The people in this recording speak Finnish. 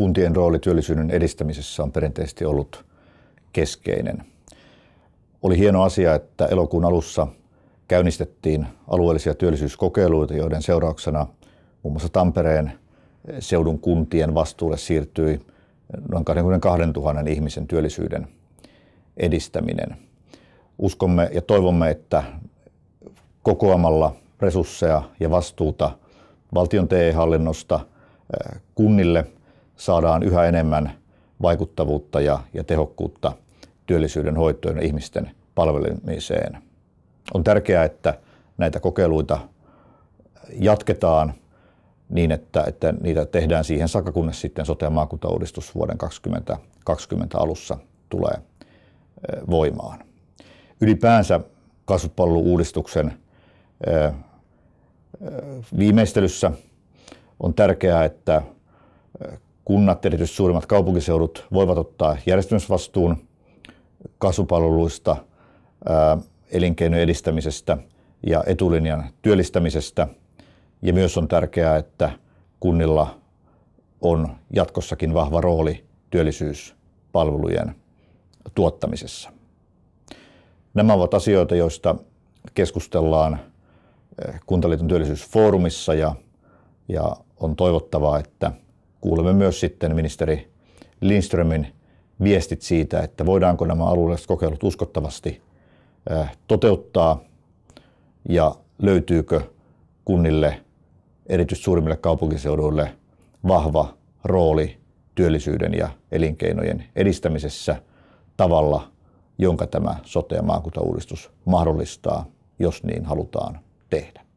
kuntien rooli työllisyyden edistämisessä on perinteisesti ollut keskeinen. Oli hieno asia, että elokuun alussa käynnistettiin alueellisia työllisyyskokeiluita, joiden seurauksena muun muassa Tampereen seudun kuntien vastuulle siirtyi noin 22 000 ihmisen työllisyyden edistäminen. Uskomme ja toivomme, että kokoamalla resursseja ja vastuuta valtion TE-hallinnosta eh, kunnille – saadaan yhä enemmän vaikuttavuutta ja, ja tehokkuutta työllisyyden hoitoon ja ihmisten palvelemiseen. On tärkeää, että näitä kokeiluita jatketaan niin, että, että niitä tehdään siihen saakka, kunnes sitten sote- ja maakuntauudistus vuoden 2020 alussa tulee voimaan. Ylipäänsä kasvupalvelu-uudistuksen viimeistelyssä on tärkeää, että kunnat, erityisesti suurimmat kaupunkiseudut, voivat ottaa järjestämisvastuun kasvupalveluista, elinkeinojen edistämisestä ja etulinjan työllistämisestä. Ja myös on tärkeää, että kunnilla on jatkossakin vahva rooli työllisyyspalvelujen tuottamisessa. Nämä ovat asioita, joista keskustellaan Kuntaliiton työllisyysfoorumissa ja, ja on toivottavaa, että kuulemme myös sitten ministeri Lindströmin viestit siitä, että voidaanko nämä alueelliset kokeilut uskottavasti toteuttaa ja löytyykö kunnille, erityisesti suurimmille kaupunkiseuduille, vahva rooli työllisyyden ja elinkeinojen edistämisessä tavalla, jonka tämä sote- ja maakuntauudistus mahdollistaa, jos niin halutaan tehdä.